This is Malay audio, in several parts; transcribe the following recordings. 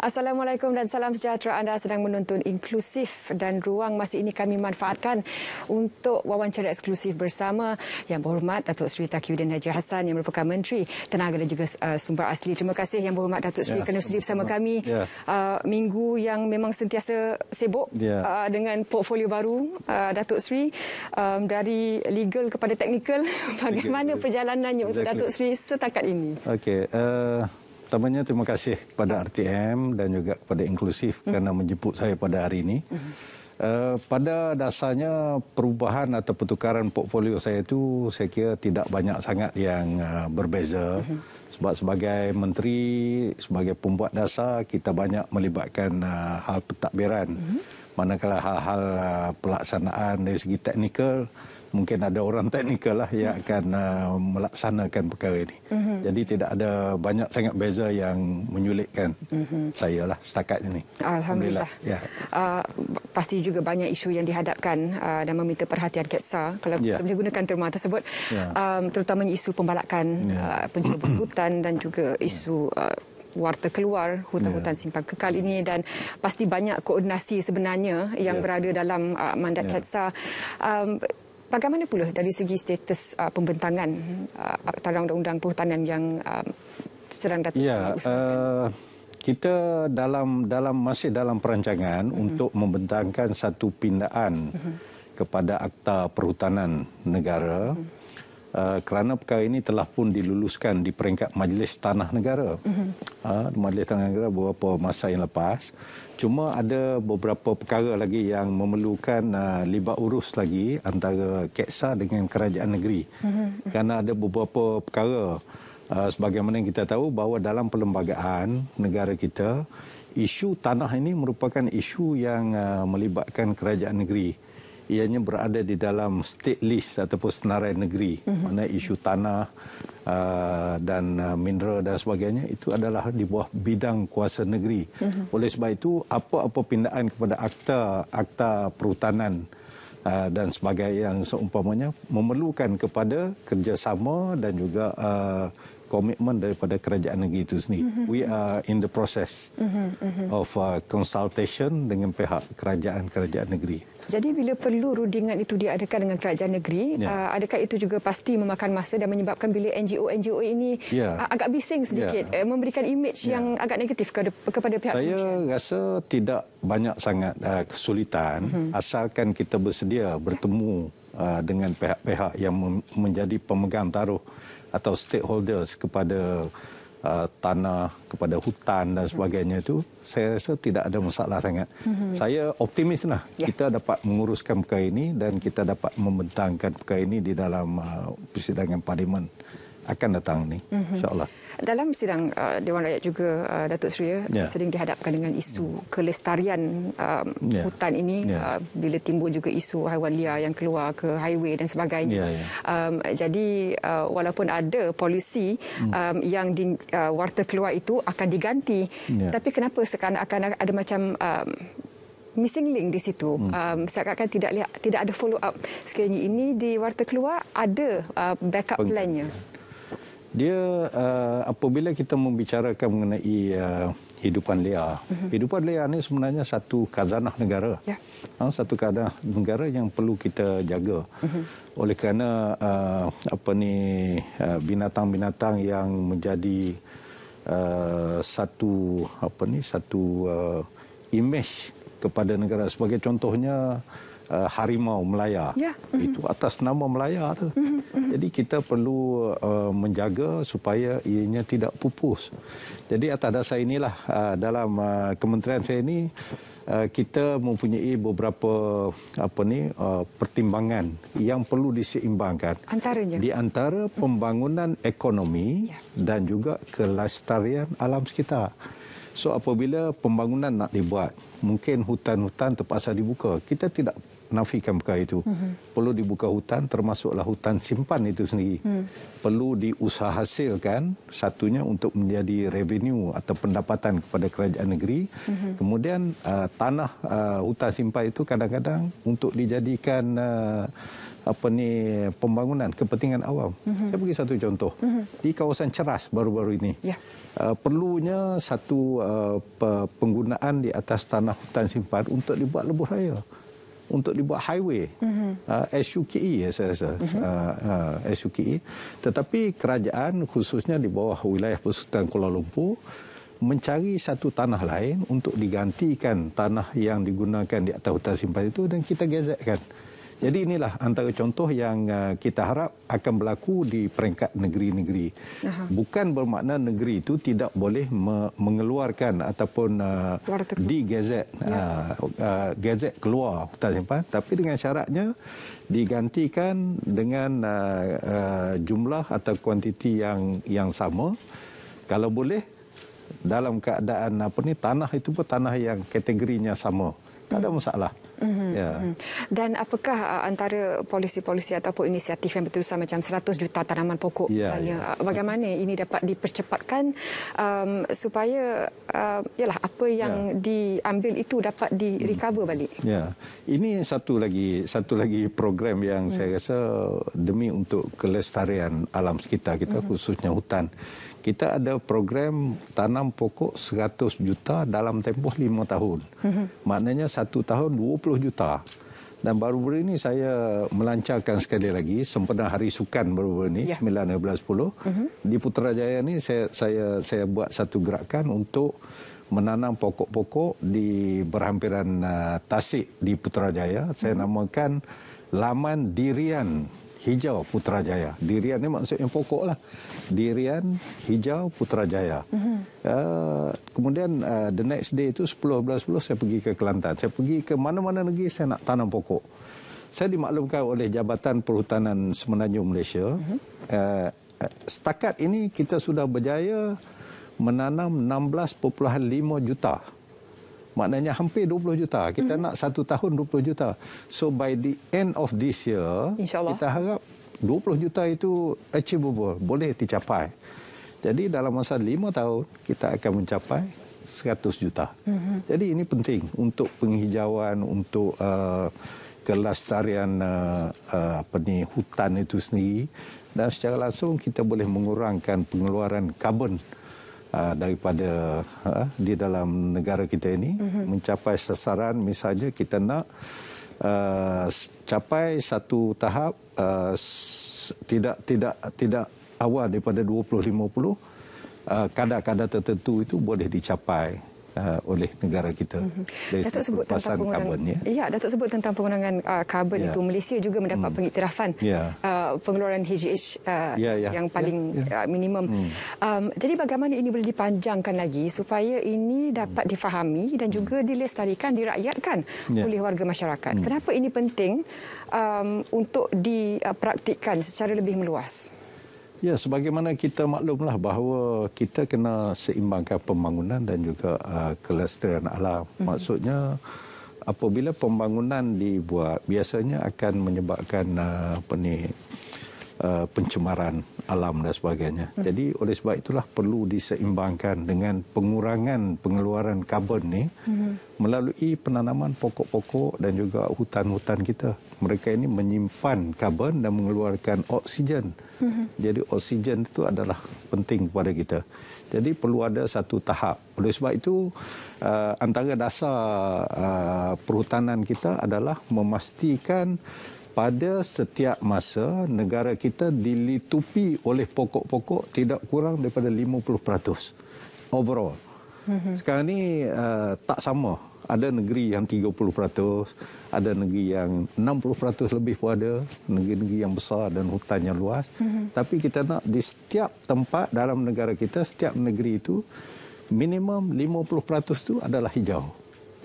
Assalamualaikum dan salam sejahtera anda sedang menonton Inklusif dan ruang masa ini kami manfaatkan untuk wawancara eksklusif bersama Yang Berhormat Datuk Seri Takiuddin Haji Hassan yang merupakan Menteri Tenaga dan juga uh, Sumber Asli. Terima kasih Yang Berhormat Datuk Seri ya, kerana sedia bersama kami ya. Uh, minggu yang memang sentiasa sibuk ya. Uh, dengan portfolio baru Datuk Seri um, dari legal kepada teknikal. bagaimana perjalanannya untuk Datuk Seri setakat ini. Okey, uh... Pertamanya terima kasih kepada RTM dan juga kepada Inklusif hmm. kerana menjemput saya pada hari ini. Hmm. Uh, pada dasarnya perubahan atau pertukaran portfolio saya itu saya kira tidak banyak sangat yang uh, berbeza. Hmm. Sebab sebagai menteri, sebagai pembuat dasar kita banyak melibatkan uh, hal pentadbiran. Hmm. Manakala hal-hal uh, pelaksanaan dari segi teknikal mungkin ada orang teknikal lah yang akan uh, melaksanakan perkara ini. Mm-hmm. Jadi tidak ada banyak sangat beza yang menyulitkan mm-hmm. saya lah setakat ini. Alhamdulillah. Ya. Uh, pasti juga banyak isu yang dihadapkan uh, dan meminta perhatian Ketsa kalau yeah. kita boleh gunakan terma tersebut. Yeah. Um, terutamanya isu pembalakan yeah. uh, pencerobohan hutan dan juga isu... Uh, warta keluar hutan-hutan yeah. simpan kekal ini dan pasti banyak koordinasi sebenarnya yang yeah. berada dalam uh, mandat yeah. KETSA. Um, Bagaimana pula dari segi status uh, pembentangan uh, Akta Undang-Undang Perhutanan yang uh, sedang datang? Ya, uh, kita dalam dalam masih dalam perancangan uh mhm. -huh. untuk membentangkan satu pindaan uh mhm. -huh. kepada Akta Perhutanan Negara. Uh mhm. -huh uh, kerana perkara ini telah pun diluluskan di peringkat Majlis Tanah Negara. Mm-hmm. Uh, Majlis Tanah Negara beberapa masa yang lepas. Cuma ada beberapa perkara lagi yang memerlukan uh, libat urus lagi antara KEKSA dengan kerajaan negeri. Mm-hmm. Kerana ada beberapa perkara uh, sebagaimana yang kita tahu bahawa dalam perlembagaan negara kita isu tanah ini merupakan isu yang uh, melibatkan kerajaan negeri ianya berada di dalam state list ataupun senarai negeri mm-hmm. mana isu tanah uh, dan uh, mineral dan sebagainya itu adalah di bawah bidang kuasa negeri mm-hmm. oleh sebab itu apa-apa pindaan kepada akta akta perhutanan uh, dan sebagainya yang seumpamanya memerlukan kepada kerjasama dan juga uh, komitmen daripada kerajaan negeri itu sendiri. Mm-hmm. We are in the process mm-hmm. of uh, consultation dengan pihak kerajaan-kerajaan negeri. Jadi bila perlu rundingan itu diadakan dengan kerajaan negeri, ya. Uh, adakah itu juga pasti memakan masa dan menyebabkan bila NGO-NGO ini ya. Uh, agak bising sedikit, ya. Uh, memberikan imej ya. yang agak negatif kepada, kepada pihak Saya pengusaha? Saya rasa tidak banyak sangat uh, kesulitan mhm. asalkan kita bersedia bertemu uh, dengan pihak-pihak yang menjadi pemegang taruh atau stakeholders kepada uh, tanah kepada hutan dan sebagainya itu saya rasa tidak ada masalah sangat. Mm-hmm. Saya optimislah yeah. kita dapat menguruskan perkara ini dan kita dapat membentangkan perkara ini di dalam uh, persidangan parlimen akan datang ni mm-hmm. insyaallah dalam sidang uh, Dewan Rakyat juga uh, Datuk Seri yeah. Uh, ya. sering dihadapkan dengan isu hmm. kelestarian um, yeah. hutan ini yeah. uh, bila timbul juga isu haiwan liar yang keluar ke highway dan sebagainya. Yeah, yeah. Um, jadi uh, walaupun ada polisi hmm. um, yang di, uh, warta keluar itu akan diganti yeah. tapi kenapa sekarang akan ada macam um, missing link di situ. Hmm. Um, saya katakan tidak lihat, tidak ada follow up sekiranya ini di warta keluar ada uh, backup plannya. Ya dia uh, apabila kita membicarakan mengenai uh, liar. Kehidupan mhm. uh-huh. hidupan ini sebenarnya satu kazanah negara. Yeah. Ha, uh, satu kazanah negara yang perlu kita jaga. Uh-huh. Oleh kerana uh, apa ni uh, binatang-binatang yang menjadi uh, satu apa ni satu uh, imej kepada negara sebagai contohnya uh, harimau Melaya. Ya. Mm-hmm. Itu atas nama Melaya tu. Mm-hmm. Jadi kita perlu uh, menjaga supaya ianya tidak pupus. Jadi atas dasar inilah uh, dalam uh, kementerian saya ini uh, kita mempunyai beberapa apa ni uh, pertimbangan yang perlu diseimbangkan. Antaranya di antara pembangunan ekonomi ya. dan juga kelestarian alam sekitar. So apabila pembangunan nak dibuat, mungkin hutan-hutan terpaksa dibuka. Kita tidak nafikan perkara itu. Mm-hmm. Perlu dibuka hutan termasuklah hutan simpan itu sendiri. Mm. Perlu diusaha hasilkan satunya untuk menjadi revenue atau pendapatan kepada kerajaan negeri. Mm-hmm. Kemudian uh, tanah uh, hutan simpan itu kadang-kadang untuk dijadikan uh, apa ni pembangunan kepentingan awam. Mm-hmm. Saya bagi satu contoh mm-hmm. di kawasan Ceras baru-baru ini. Yeah. Uh, perlunya satu uh, penggunaan di atas tanah hutan simpan untuk dibuat lebuh raya untuk dibuat highway mm-hmm. uh, SUKE ya, saya rasa mm-hmm. uh, uh, SUKE tetapi kerajaan khususnya di bawah wilayah Persekutuan Kuala Lumpur mencari satu tanah lain untuk digantikan tanah yang digunakan di atas hutan simpan itu dan kita gazetkan jadi inilah antara contoh yang uh, kita harap akan berlaku di peringkat negeri-negeri. Bukan bermakna negeri itu tidak boleh me mengeluarkan ataupun uh, di gazet ya. uh, uh, gazet keluar tak simpan tapi dengan syaratnya digantikan dengan uh, uh, jumlah atau kuantiti yang yang sama. Kalau boleh dalam keadaan apa ni tanah itu pun tanah yang kategorinya sama. Tak ada hmm. masalah. Mm-hmm. Yeah. Mm-hmm. Dan apakah uh, antara polisi-polisi ataupun inisiatif yang betul-betul macam 100 juta tanaman pokok yeah, misalnya, yeah. Uh, bagaimana ini dapat dipercepatkan um, supaya uh, yalah apa yang yeah. diambil itu dapat di mm. recover balik? Ya. Yeah. Ini satu lagi satu lagi program yang mm. saya rasa demi untuk kelestarian alam sekitar kita mm-hmm. khususnya hutan kita ada program tanam pokok 100 juta dalam tempoh 5 tahun. Mhm. Maknanya 1 tahun 20 juta. Dan baru-baru ini saya melancarkan sekali lagi sempena Hari Sukan baru-baru ini yeah. 9 11 10 mm-hmm. di Putrajaya ini saya saya saya buat satu gerakan untuk menanam pokok-pokok di berhampiran uh, Tasik di Putrajaya. Mm-hmm. Saya mhm. namakan Laman Dirian Hijau Putrajaya. Dirian ini maksud yang pokok lah. Dirian Hijau Putrajaya. Mm -hmm. uh, kemudian uh, the next day itu 10-11-10 saya pergi ke Kelantan. Saya pergi ke mana-mana negeri saya nak tanam pokok. Saya dimaklumkan oleh Jabatan Perhutanan Semenanjung Malaysia. Mm -hmm. uh, setakat ini kita sudah berjaya menanam 16.5 juta Maknanya hampir 20 juta. Kita mm-hmm. nak satu tahun 20 juta. So by the end of this year, InsyaAllah. kita harap 20 juta itu achievable, boleh dicapai. Jadi dalam masa 5 tahun, kita akan mencapai 100 juta. Mm-hmm. Jadi ini penting untuk penghijauan, untuk uh, kelestarian uh, uh, apa ni, hutan itu sendiri. Dan secara langsung kita boleh mengurangkan pengeluaran karbon uh, daripada uh, di dalam negara kita ini uh-huh. mencapai sasaran misalnya kita nak uh, capai satu tahap uh, tidak tidak tidak awal daripada 2050 uh, kadar-kadar tertentu itu boleh dicapai Uh, oleh negara kita. Mm-hmm. Datuk sebut tentang karbon ya. Ya, Datuk sebut tentang pengurangan uh, eh, karbon yeah. itu Malaysia juga mendapat mm. pengiktirafan yeah. Ya. uh, pengeluaran HGH uh, eh, yeah, yeah. yang paling yeah, ya, ya. yeah. Uh, minimum. Mm. Um, jadi bagaimana ini boleh dipanjangkan lagi supaya ini dapat mm. difahami dan juga hmm. dilestarikan dirakyatkan yeah. oleh warga masyarakat. Mm. Kenapa ini penting um, untuk dipraktikkan secara lebih meluas? Ya, sebagaimana kita maklumlah bahawa kita kena seimbangkan pembangunan dan juga uh, kelestarian alam. Mm -hmm. Maksudnya apabila pembangunan dibuat biasanya akan menyebabkan uh, apa ni uh, pencemaran alam dan sebagainya. Hmm. Jadi oleh sebab itulah perlu diseimbangkan dengan pengurangan pengeluaran karbon ni hmm. melalui penanaman pokok-pokok dan juga hutan-hutan kita. Mereka ini menyimpan karbon dan mengeluarkan oksigen. Hmm. Jadi oksigen itu adalah penting kepada kita. Jadi perlu ada satu tahap. Oleh sebab itu uh, antara dasar uh, perhutanan kita adalah memastikan pada setiap masa negara kita dilitupi oleh pokok-pokok tidak kurang daripada 50% overall. Mhm. Sekarang ni uh, tak sama. Ada negeri yang 30%, ada negeri yang 60% lebih pun ada, negeri-negeri yang besar dan hutan yang luas. Mhm. Tapi kita nak di setiap tempat dalam negara kita, setiap negeri itu minimum 50% itu adalah hijau.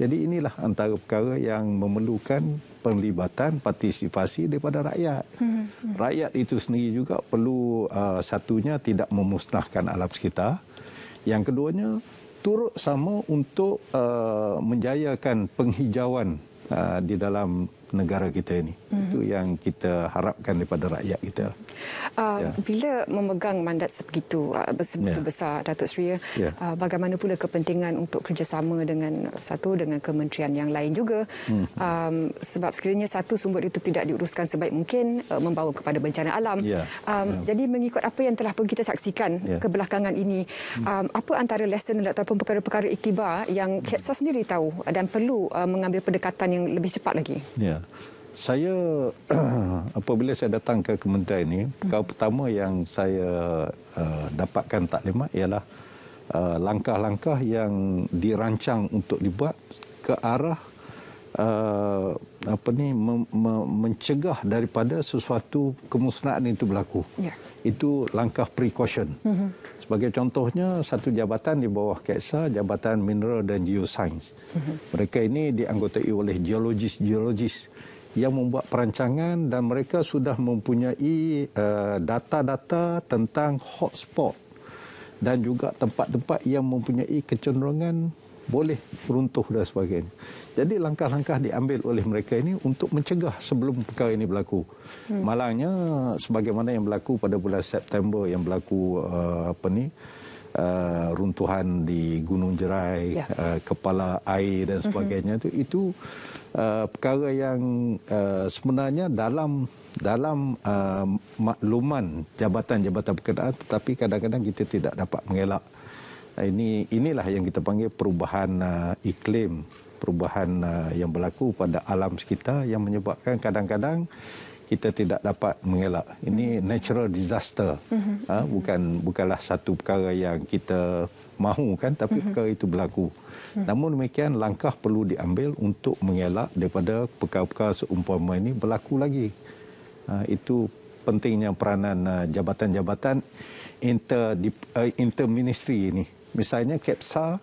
Jadi inilah antara perkara yang memerlukan penglibatan partisipasi daripada rakyat. Hmm. Rakyat itu sendiri juga perlu uh, satunya tidak memusnahkan alam sekitar. Yang keduanya turut sama untuk uh, menjayakan penghijauan uh, di dalam negara kita ini. Mm-hmm. Itu yang kita harapkan daripada rakyat kita. Mm-hmm. Uh, yeah. Bila memegang mandat sebegitu uh, sebegitu yeah. besar Datuk Sri, yeah. Ya. uh, bagaimana pula kepentingan untuk kerjasama dengan satu dengan kementerian yang lain juga? Hmm. Um, sebab sekiranya satu sumber itu tidak diuruskan sebaik mungkin uh, membawa kepada bencana alam. Yeah. Um, yeah. Jadi mengikut apa yang telah pun kita saksikan yeah. kebelakangan ini, hmm. um, apa antara lesson ataupun perkara-perkara iktibar yang hmm. KETSA sendiri tahu dan perlu uh, mengambil pendekatan yang lebih cepat lagi? Yeah saya apabila saya datang ke kementerian ini, hmm. perkara hmm. pertama yang saya uh, dapatkan taklimat ialah uh, langkah-langkah yang dirancang untuk dibuat ke arah uh, apa ni mem- mem- mencegah daripada sesuatu kemusnahan itu berlaku. Yeah. Itu langkah precaution. Hmm. Sebagai contohnya satu jabatan di bawah KESA, Jabatan Mineral dan Geoscience. Hmm. Mereka ini dianggotai oleh geologis-geologis. Geologis yang membuat perancangan dan mereka sudah mempunyai eh, data-data uh, tentang hotspot dan juga tempat-tempat yang mempunyai kecenderungan boleh runtuh dan sebagainya. Jadi langkah-langkah diambil oleh mereka ini untuk mencegah sebelum perkara ini berlaku. Hmm. Malangnya sebagaimana yang berlaku pada bulan September yang berlaku uh, apa ni uh, runtuhan di Gunung Jerai, ya. uh, kepala air dan mhm. sebagainya mm-hmm. itu itu uh, perkara yang uh, sebenarnya dalam dalam uh, makluman jabatan-jabatan berkenaan tetapi kadang-kadang kita tidak dapat mengelak ini inilah yang kita panggil perubahan uh, iklim perubahan uh, yang berlaku pada alam sekitar yang menyebabkan kadang-kadang kita tidak dapat mengelak. Ini hmm. natural disaster. Hmm. Ha, bukan bukanlah satu perkara yang kita mahu kan tapi hmm. perkara itu berlaku. Namun demikian langkah perlu diambil untuk mengelak daripada perkara-perkara seumpama ini berlaku lagi. Ha, itu pentingnya peranan uh, jabatan-jabatan inter uh, interministry ini. Misalnya Kepsa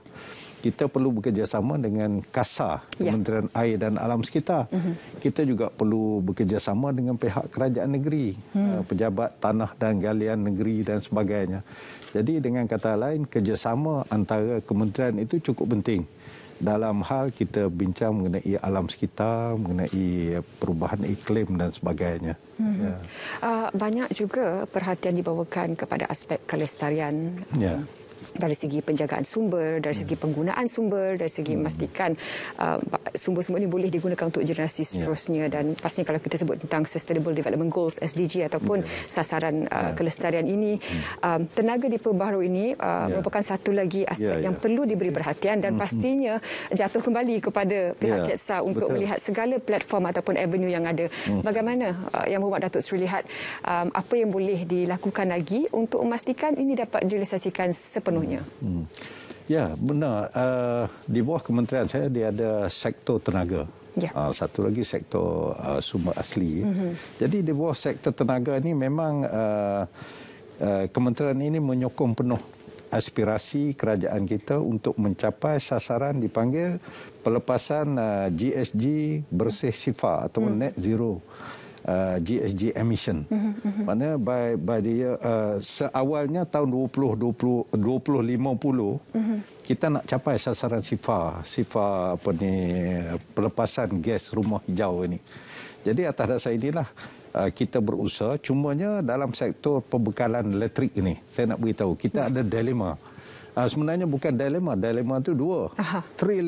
kita perlu bekerjasama dengan KASA, ya. Kementerian Air dan Alam Sekitar. Uh-huh. Kita juga perlu bekerjasama dengan pihak kerajaan negeri, hmm. uh, pejabat tanah dan galian negeri dan sebagainya. Jadi dengan kata lain, kerjasama antara kementerian itu cukup penting. Dalam hal kita bincang mengenai alam sekitar, mengenai perubahan iklim dan sebagainya. Hmm. Ya. Uh, banyak juga perhatian dibawakan kepada aspek kelestarian. Ya. Eh, dari segi penjagaan sumber, dari segi hmm. penggunaan sumber, dari segi hmm. memastikan uh, sumber sumber ini boleh digunakan untuk generasi ya. seterusnya yeah. dan pastinya kalau kita sebut tentang Sustainable Development Goals SDG ataupun yeah. Ya. sasaran uh, yeah. kelestarian ini hmm. um, tenaga diperbaru ini uh, yeah. merupakan satu lagi aspek yeah, yeah. yang ya. perlu diberi perhatian dan pastinya jatuh kembali kepada pihak yeah. KETSA untuk Betul. melihat segala platform ataupun avenue yang ada bagaimana uh, yang Muhammad Datuk Seri lihat um, apa yang boleh dilakukan lagi untuk memastikan ini dapat direalisasikan sepenuhnya sepenuhnya. Hmm. Ya, benar. Uh, di bawah kementerian saya, dia ada sektor tenaga. Ya. Uh, satu lagi sektor uh, sumber asli. Mm-hmm. Jadi di bawah sektor tenaga ini memang uh, uh, kementerian ini menyokong penuh aspirasi kerajaan kita untuk mencapai sasaran dipanggil pelepasan uh, GSG bersih sifar atau mm. net zero. GHG uh, emission. Mm-hmm. Maknanya by by the year, uh, seawalnya tahun 2020 2050 mm-hmm. kita nak capai sasaran SIFA, SIFA apa ni pelepasan gas rumah hijau ini. Jadi atas dasar inilah uh, kita berusaha cumanya dalam sektor pembekalan elektrik ini. Saya nak beritahu kita mm-hmm. ada dilema. Uh, sebenarnya bukan dilema, dilema itu dua. Aha. Three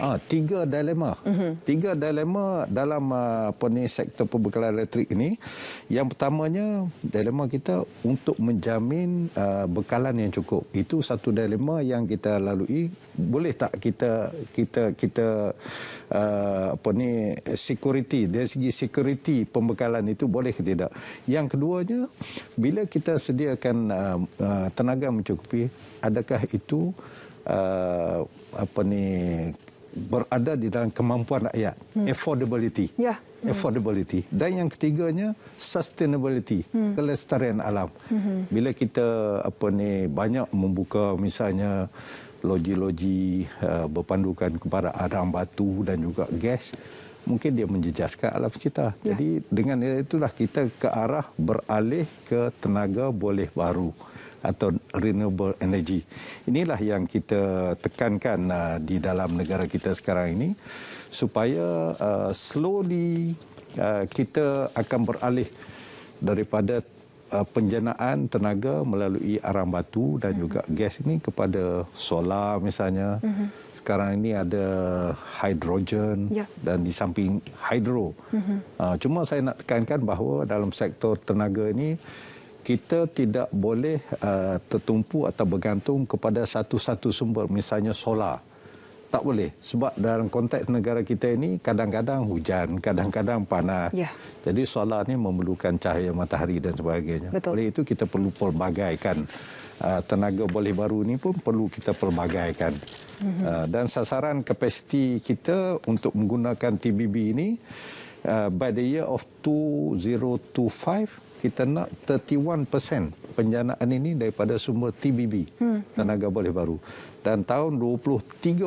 Ah, tiga dilema. Uh-huh. Mhm. Tiga dilema dalam ah, apa ni sektor pembekalan elektrik ini. Yang pertamanya dilema kita untuk menjamin uh, bekalan yang cukup. Itu satu dilema yang kita lalui. Boleh tak kita kita kita uh, apa ni security dari segi security pembekalan itu boleh ke tidak? Yang keduanya bila kita sediakan uh, uh, tenaga mencukupi adakah itu uh, apa ni berada di dalam kemampuan rakyat hmm. affordability yeah. hmm. affordability dan yang ketiganya sustainability hmm. kelestarian alam hmm. bila kita apa ni banyak membuka misalnya loji-loji uh, berpandukan kepada arang batu dan juga gas mungkin dia menjejaskan alam kita. Ya. Jadi dengan itulah kita ke arah beralih ke tenaga boleh baru. Hmm atau renewable energy. Inilah yang kita tekankan uh, di dalam negara kita sekarang ini supaya uh, slowly uh, kita akan beralih daripada uh, penjanaan tenaga melalui arang batu dan uh-huh. juga gas ini kepada solar misalnya. Uh-huh. Sekarang ini ada hidrogen ya. dan di samping hidro. Uh-huh. Hmm. cuma saya nak tekankan bahawa dalam sektor tenaga ini kita tidak boleh uh, tertumpu atau bergantung kepada satu-satu sumber misalnya solar tak boleh sebab dalam konteks negara kita ini kadang-kadang hujan kadang-kadang panas yeah. jadi solar ini memerlukan cahaya matahari dan sebagainya Betul. oleh itu kita perlu pelbagaikan uh, tenaga boleh baru ini pun perlu kita pelbagaikan mhm. uh, dan sasaran kapasiti kita untuk menggunakan TBB ini uh, by the year of 2025 kita nak 31% penjanaan ini daripada sumber TBB, hmm. tenaga boleh baru. Dan tahun 2035,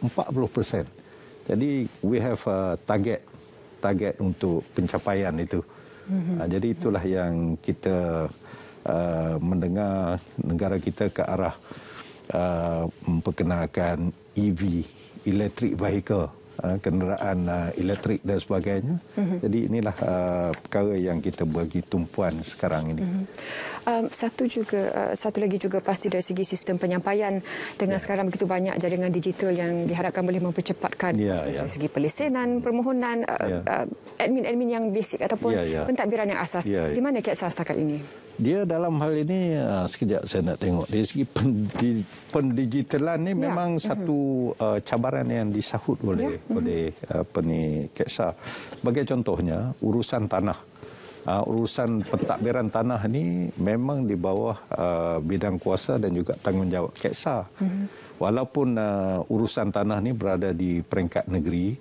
40%. Jadi, we have target target untuk pencapaian itu. Hmm. Uh, jadi, itulah yang kita uh, mendengar negara kita ke arah uh, memperkenalkan EV, electric vehicle Uh, kenderaan uh, elektrik dan sebagainya. Mm-hmm. Jadi inilah uh, perkara yang kita bagi tumpuan sekarang ini. Mm-hmm. satu juga satu lagi juga pasti dari segi sistem penyampaian dengan ya. sekarang begitu banyak jaringan digital yang diharapkan boleh mempercepatkan ya, dari ya. segi pelisenan, permohonan ya. admin-admin yang basic ataupun ya, ya. pentadbiran yang asas. Ya, ya. Di mana kiat setakat ini? dia dalam hal ini uh, sekejap saya nak tengok dari segi pendigitalan ni ya. memang ya. satu uh, cabaran yang disahut oleh ya. Mhm. oleh apa ah, ni Keksa. Bagi contohnya urusan tanah Uh, urusan pentadbiran tanah ini memang di bawah uh, bidang kuasa dan juga tanggungjawab Keksa. Mm-hmm. Walaupun uh, urusan tanah ini berada di peringkat negeri,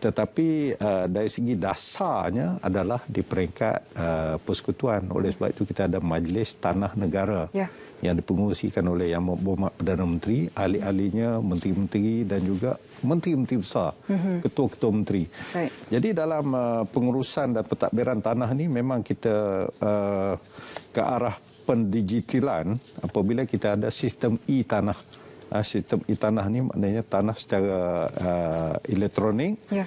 tetapi uh, dari segi dasarnya adalah di peringkat uh, persekutuan oleh sebab itu kita ada majlis tanah negara ya. yang dipengerusikan oleh Yang Berhormat Perdana Menteri ahli-ahlinya menteri-menteri dan juga menteri-menteri besar mm-hmm. ketua-ketua menteri right. jadi dalam uh, pengurusan dan pentadbiran tanah ini memang kita uh, ke arah pendigitalan apabila kita ada sistem e-tanah uh, ah, sistem e-tanah ni maknanya tanah secara uh, elektronik yeah.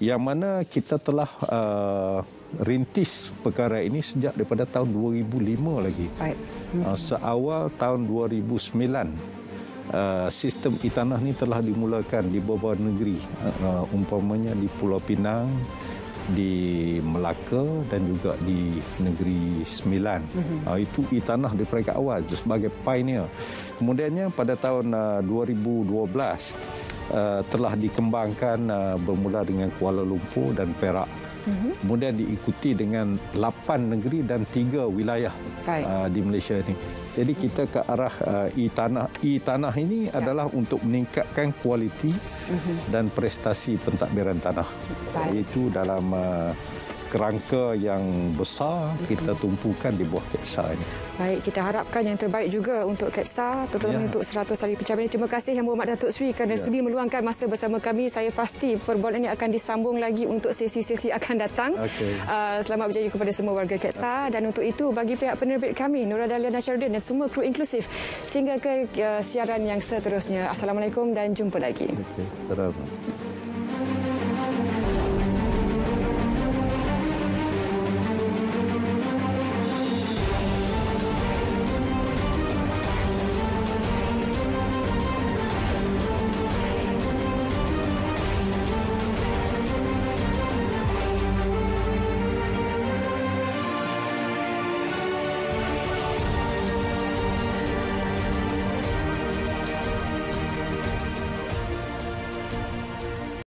yang mana kita telah uh, rintis perkara ini sejak daripada tahun 2005 lagi. hmm Uh, seawal tahun 2009 Uh, sistem itanah ini telah dimulakan di beberapa negeri uh, umpamanya di Pulau Pinang di Melaka dan juga di Negeri Sembilan. Mm-hmm. Uh, itu tanah di peringkat awal sebagai pioneer. Kemudiannya pada tahun uh, 2012 uh, telah dikembangkan uh, bermula dengan Kuala Lumpur dan Perak. Mm-hmm. Kemudian diikuti dengan lapan negeri dan tiga wilayah uh, di Malaysia ini. Jadi kita ke arah uh, e-tanah. E-tanah ini ya. adalah untuk meningkatkan kualiti mhm. dan prestasi pentadbiran tanah. Baik. Itu dalam uh, kerangka yang besar mhm. kita tumpukan di bawah keksa ini. Baik, kita harapkan yang terbaik juga untuk Ketsa, terutama ya. untuk 100 hari pencapaian. Terima kasih Yang Berhormat Datuk Sri kerana ya. sudi meluangkan masa bersama kami. Saya pasti perbualan ini akan disambung lagi untuk sesi-sesi akan datang. Okay. Uh, ah, selamat berjaya kepada semua warga Ketsa. Okay. Dan untuk itu, bagi pihak penerbit kami, Nur Adalia Nasharuddin dan semua kru inklusif, sehingga ke uh, siaran yang seterusnya. Assalamualaikum dan jumpa lagi. Okay. Terima kasih.